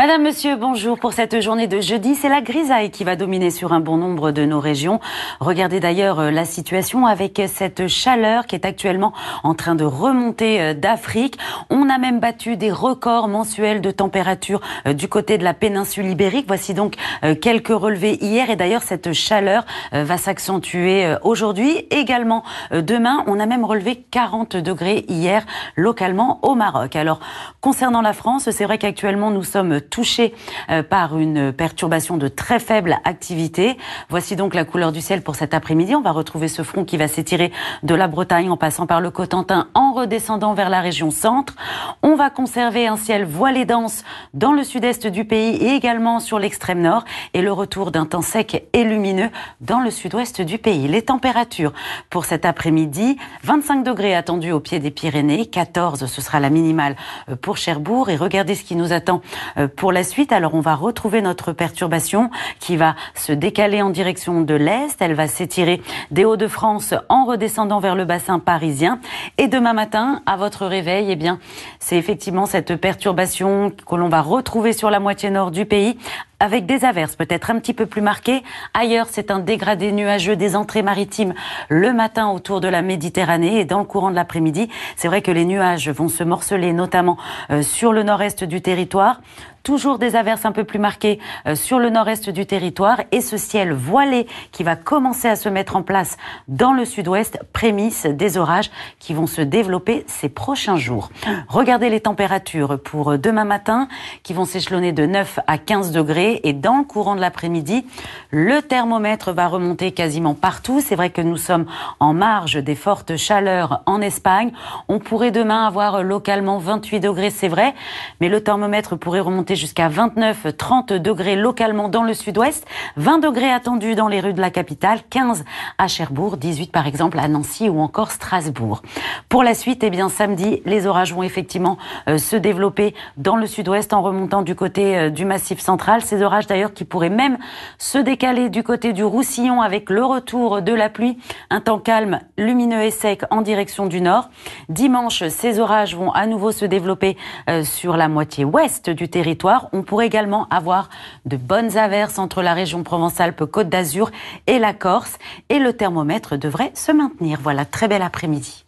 Madame, Monsieur, bonjour. Pour cette journée de jeudi, c'est la grisaille qui va dominer sur un bon nombre de nos régions. Regardez d'ailleurs euh, la situation avec cette chaleur qui est actuellement en train de remonter euh, d'Afrique. On a même battu des records mensuels de température euh, du côté de la péninsule ibérique. Voici donc quelques relevés hier. Et d'ailleurs, cette chaleur va s'accentuer aujourd'hui, également demain. On a même relevé 40 degrés hier localement au Maroc. Alors, concernant la France, c'est vrai qu'actuellement, nous sommes touché euh, par une perturbation de très faible activité. Voici donc la couleur du ciel pour cet après-midi. On va retrouver ce front qui va s'étirer de la Bretagne en passant par le Cotentin en redescendant vers la région centre. On va conserver un ciel voilé dense dans le sud-est du pays et également sur l'extrême nord et le retour d'un temps sec et lumineux dans le sud-ouest du pays. Les températures pour cet après-midi, 25 degrés attendus au pied des Pyrénées, 14 ce sera la minimale euh, pour Cherbourg et regardez ce qui nous attend euh, pour la suite. Alors on va retrouver notre perturbation qui va se décaler en direction de l'est, elle va s'étirer des Hauts-de-France en redescendant vers le bassin parisien et demain matin à votre réveil, eh bien, c'est effectivement cette perturbation que l'on va retrouver sur la moitié nord du pays avec des averses peut-être un petit peu plus marquées. Ailleurs, c'est un dégradé nuageux des entrées maritimes le matin autour de la Méditerranée et dans le courant de l'après-midi. C'est vrai que les nuages vont se morceler notamment euh, sur le nord-est du territoire toujours des averses un peu plus marquées euh, sur le nord-est du territoire et ce ciel voilé qui va commencer à se mettre en place dans le sud-ouest, prémisse des orages qui vont se développer ces prochains jours. Regardez les températures pour euh, demain matin qui vont s'échelonner de 9 à 15 degrés et dans le courant de l'après-midi, le thermomètre va remonter quasiment partout. C'est vrai que nous sommes en marge des fortes chaleurs en Espagne. On pourrait demain avoir localement 28 degrés, c'est vrai, mais le thermomètre pourrait remonter jusqu'à 29-30 degrés localement dans le sud-ouest, 20 degrés attendus dans les rues de la capitale, 15 à Cherbourg, 18 par exemple à Nancy ou encore Strasbourg. Pour la suite, eh bien samedi, les orages vont effectivement euh, se développer dans le sud-ouest en remontant du côté euh, du massif central orages d'ailleurs qui pourraient même se décaler du côté du Roussillon avec le retour de la pluie. Un temps calme, lumineux et sec en direction du nord. Dimanche, ces orages vont à nouveau se développer euh, sur la moitié ouest du territoire. On pourrait également avoir de bonnes averses entre la région Provence-Alpes-Côte d'Azur et la Corse. Et le thermomètre devrait se maintenir. Voilà, très bel après-midi.